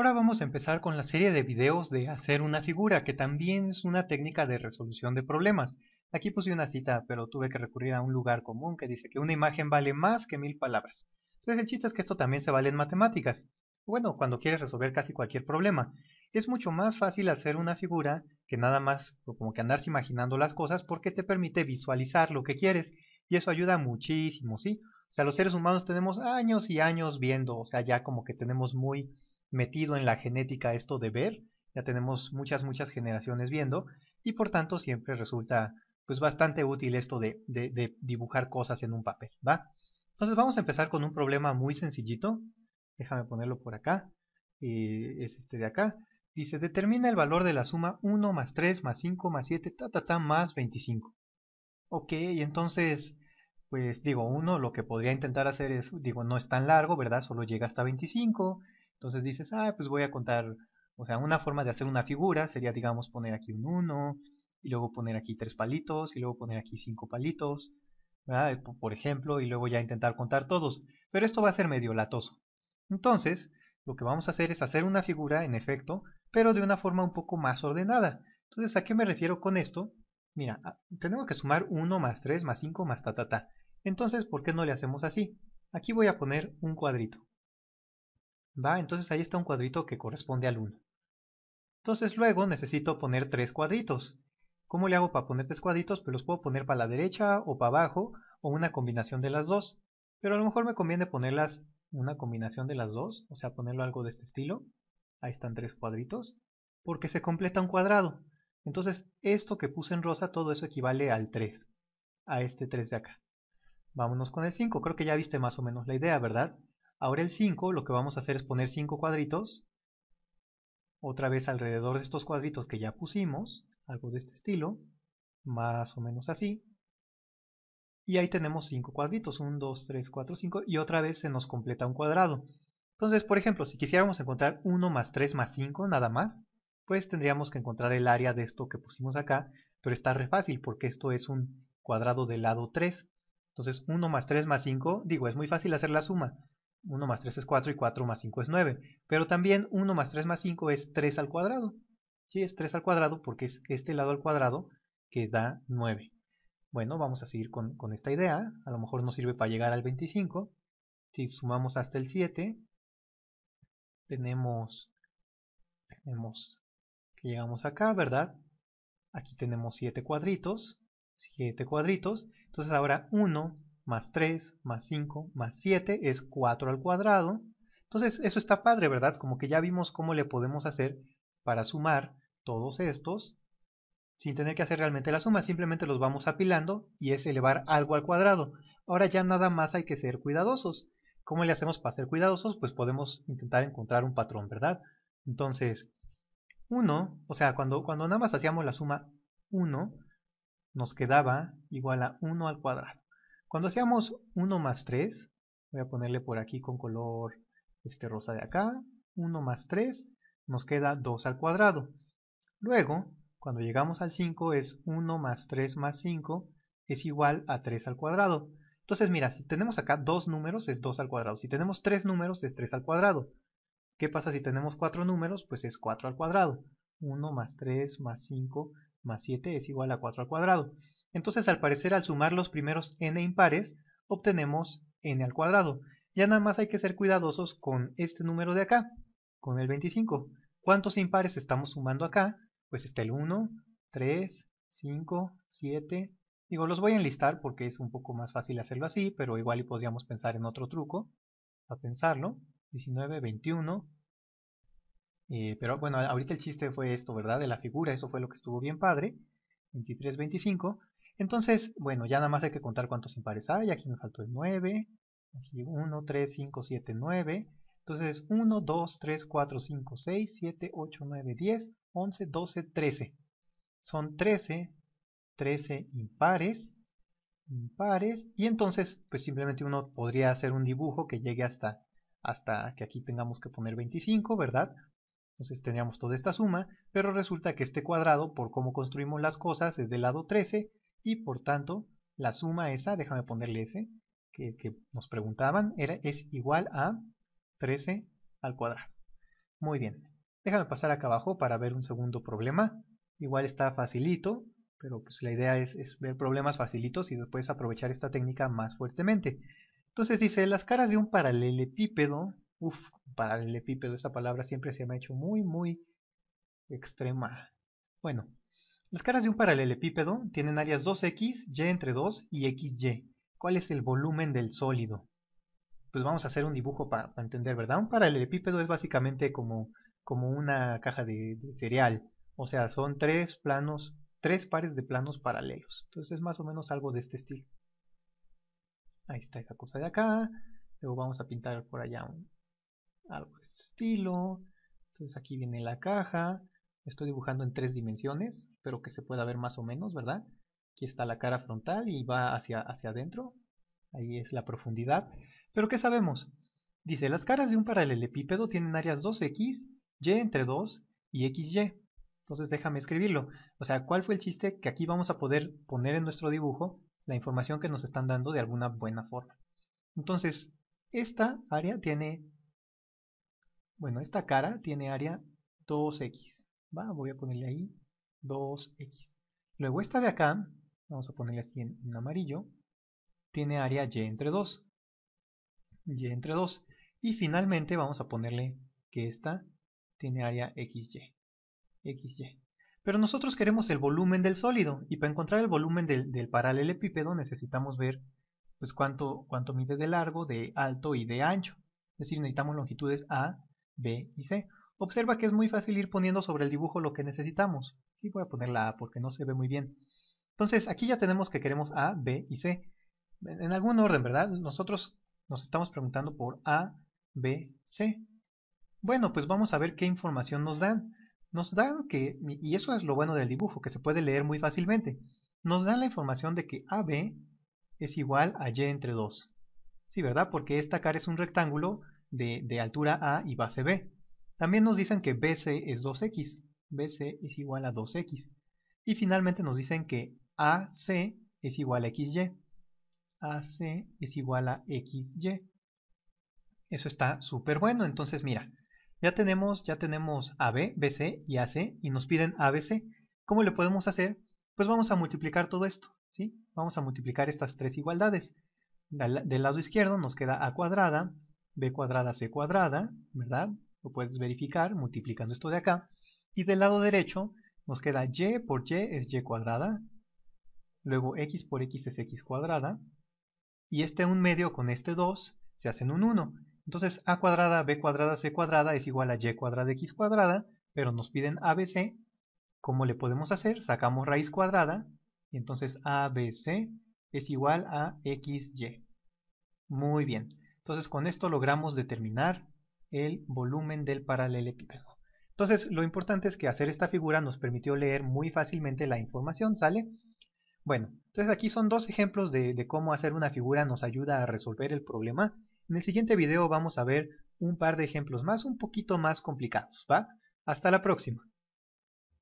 Ahora vamos a empezar con la serie de videos de hacer una figura, que también es una técnica de resolución de problemas. Aquí puse una cita, pero tuve que recurrir a un lugar común que dice que una imagen vale más que mil palabras. Entonces el chiste es que esto también se vale en matemáticas. Bueno, cuando quieres resolver casi cualquier problema. Es mucho más fácil hacer una figura que nada más como que andarse imaginando las cosas porque te permite visualizar lo que quieres y eso ayuda muchísimo, ¿sí? O sea, los seres humanos tenemos años y años viendo, o sea, ya como que tenemos muy metido en la genética esto de ver, ya tenemos muchas, muchas generaciones viendo y por tanto siempre resulta pues bastante útil esto de, dibujar cosas en un papel, ¿va? Entonces vamos a empezar con un problema muy sencillito, déjame ponerlo por acá, y eh, es este de acá, dice determina el valor de la suma 1 más 3 más 5 más 7 ta ta ta más 25. Ok, entonces pues digo, uno lo que podría intentar hacer es, digo, no es tan largo, ¿verdad? Solo llega hasta 25. Entonces dices, ah, pues voy a contar, o sea, una forma de hacer una figura sería, digamos, poner aquí un 1, y luego poner aquí tres palitos, y luego poner aquí cinco palitos, ¿verdad? Por ejemplo, y luego ya intentar contar todos. Pero esto va a ser medio latoso. Entonces, lo que vamos a hacer es hacer una figura, en efecto, pero de una forma un poco más ordenada. Entonces, ¿a qué me refiero con esto? Mira, ah, tenemos que sumar 1 más 3 más 5 más ta ta ta. Entonces, ¿por qué no le hacemos así? Aquí voy a poner un cuadrito. ¿va? Entonces ahí está un cuadrito que corresponde al 1. Entonces luego necesito poner tres cuadritos. ¿Cómo le hago para poner tres cuadritos? Pues los puedo poner para la derecha o para abajo o una combinación de las dos. Pero a lo mejor me conviene ponerlas una combinación de las dos, o sea, ponerlo algo de este estilo. Ahí están tres cuadritos, porque se completa un cuadrado. Entonces, esto que puse en rosa, todo eso equivale al 3, a este 3 de acá. Vámonos con el 5, creo que ya viste más o menos la idea, ¿verdad? Ahora el 5 lo que vamos a hacer es poner 5 cuadritos, otra vez alrededor de estos cuadritos que ya pusimos, algo de este estilo, más o menos así. Y ahí tenemos 5 cuadritos, 1, 2, 3, 4, 5, y otra vez se nos completa un cuadrado. Entonces, por ejemplo, si quisiéramos encontrar 1 más 3 más 5, nada más, pues tendríamos que encontrar el área de esto que pusimos acá, pero está re fácil porque esto es un cuadrado del lado 3. Entonces 1 más 3 más 5, digo, es muy fácil hacer la suma, 1 más 3 es 4 y 4 más 5 es 9. Pero también 1 más 3 más 5 es 3 al cuadrado. Sí, es 3 al cuadrado porque es este lado al cuadrado que da 9. Bueno, vamos a seguir con, esta idea. A lo mejor nos sirve para llegar al 25. Si sumamos hasta el 7, tenemos, tenemos que llegamos acá, ¿verdad? Aquí tenemos 7 cuadritos. 7 cuadritos. Entonces ahora 1 más 3, más 5, más 7 es 4 al cuadrado. Entonces eso está padre, ¿verdad? Como que ya vimos cómo le podemos hacer para sumar todos estos sin tener que hacer realmente la suma, simplemente los vamos apilando y es elevar algo al cuadrado. Ahora ya nada más hay que ser cuidadosos. ¿Cómo le hacemos para ser cuidadosos? Pues podemos intentar encontrar un patrón, ¿verdad? Entonces, 1, o sea, cuando, cuando nada más hacíamos la suma 1, nos quedaba igual a 1 al cuadrado. Cuando hacemos 1 más 3, voy a ponerle por aquí con color este rosa de acá, 1 más 3, nos queda 2 al cuadrado. Luego, cuando llegamos al 5 es 1 más 3 más 5 es igual a 3 al cuadrado. Entonces mira, si tenemos acá dos números es 2 al cuadrado, si tenemos tres números es 3 al cuadrado. ¿Qué pasa si tenemos cuatro números? Pues es 4 al cuadrado. 1 más 3 más 5 más 7 es igual a 4 al cuadrado. Entonces al parecer al sumar los primeros n impares obtenemos n al cuadrado. Ya nada más hay que ser cuidadosos con este número de acá, con el 25. ¿Cuántos impares estamos sumando acá? Pues está el 1, 3, 5, 7. Digo, los voy a enlistar porque es un poco más fácil hacerlo así, pero igual y podríamos pensar en otro truco. A pensarlo. 19, 21. Eh, pero bueno, ahorita el chiste fue esto, ¿verdad? De la figura, eso fue lo que estuvo bien padre. 23, 25. Entonces, bueno, ya nada más hay que contar cuántos impares hay. Aquí me faltó el 9. Aquí 1, 3, 5, 7, 9. Entonces 1, 2, 3, 4, 5, 6, 7, 8, 9, 10, 11, 12, 13. Son 13, 13 impares, impares. Y entonces, pues simplemente uno podría hacer un dibujo que llegue hasta, hasta que aquí tengamos que poner 25, ¿verdad? Entonces teníamos toda esta suma, pero resulta que este cuadrado, por cómo construimos las cosas, es del lado 13, y por tanto la suma esa, déjame ponerle ese, que, nos preguntaban, era, es igual a 13 al cuadrado. Muy bien, déjame pasar acá abajo para ver un segundo problema. Igual está facilito, pero pues la idea es, es ver problemas facilitos y después aprovechar esta técnica más fuertemente. Entonces dice, las caras de un paralelepípedo, uff, paralelepípedo, esa palabra siempre se me ha hecho muy, muy extrema. Bueno, las caras de un paralelepípedo tienen áreas 2x, y entre 2 y xy. ¿Cuál es el volumen del sólido? Pues vamos a hacer un dibujo para, entender, ¿verdad? Un paralelepípedo es básicamente como, como una caja de, cereal. O sea, son tres planos, tres pares de planos paralelos. Entonces es más o menos algo de este estilo. Ahí está esa cosa de acá. Luego vamos a pintar por allá algo de este estilo. Entonces aquí viene la caja estoy dibujando en tres dimensiones, pero que se pueda ver más o menos, ¿verdad? Aquí está la cara frontal y va hacia, hacia adentro, ahí es la profundidad. Pero ¿qué sabemos? Dice, las caras de un paralelepípedo tienen áreas 2x, y entre 2 y xy. Entonces déjame escribirlo. O sea, ¿cuál fue el chiste? Que aquí vamos a poder poner en nuestro dibujo la información que nos están dando de alguna buena forma. Entonces, esta área tiene, bueno, esta cara tiene área 2x. Va, voy a ponerle ahí 2x. Luego esta de acá, vamos a ponerle así en, amarillo, tiene área y entre 2. y entre 2. Y finalmente vamos a ponerle que esta tiene área xy. xy. Pero nosotros queremos el volumen del sólido y para encontrar el volumen del, del paralelepípedo necesitamos ver pues cuánto mide de largo, de alto y de ancho. Es decir, necesitamos longitudes A, B y C. Observa que es muy fácil ir poniendo sobre el dibujo lo que necesitamos. Y voy a poner la A porque no se ve muy bien. Entonces, aquí ya tenemos que queremos A, B y C. En algún orden, ¿verdad? Nosotros nos estamos preguntando por A, B, C. Bueno, pues vamos a ver qué información nos dan. Nos dan que, y eso es lo bueno del dibujo, que se puede leer muy fácilmente. Nos dan la información de que AB es igual a Y entre 2. Sí, ¿verdad? Porque esta cara es un rectángulo de, de altura A y base B. También nos dicen que BC es 2X. BC es igual a 2X. Y finalmente nos dicen que AC es igual a XY. AC es igual a XY. Eso está súper bueno. Entonces, mira, ya tenemos, ya tenemos AB, BC y AC y nos piden ABC. ¿Cómo le podemos hacer? Pues vamos a multiplicar todo esto. ¿sí? Vamos a multiplicar estas tres igualdades. del lado izquierdo nos queda A cuadrada, B cuadrada, C cuadrada, ¿verdad? lo puedes verificar multiplicando esto de acá. Y del lado derecho nos queda y por y es y cuadrada, luego x por x es x cuadrada, y este 1 medio con este 2 se hacen un 1. Entonces a cuadrada, b cuadrada, c cuadrada es igual a y cuadrada, x cuadrada, pero nos piden abc. ¿Cómo le podemos hacer? Sacamos raíz cuadrada, y entonces abc es igual a xy. Muy bien. Entonces con esto logramos determinar el volumen del paralelepípedo. Entonces, lo importante es que hacer esta figura nos permitió leer muy fácilmente la información, ¿sale? Bueno, entonces aquí son dos ejemplos de, cómo hacer una figura nos ayuda a resolver el problema. En el siguiente video vamos a ver un par de ejemplos más, un poquito más complicados, ¿va? Hasta la próxima.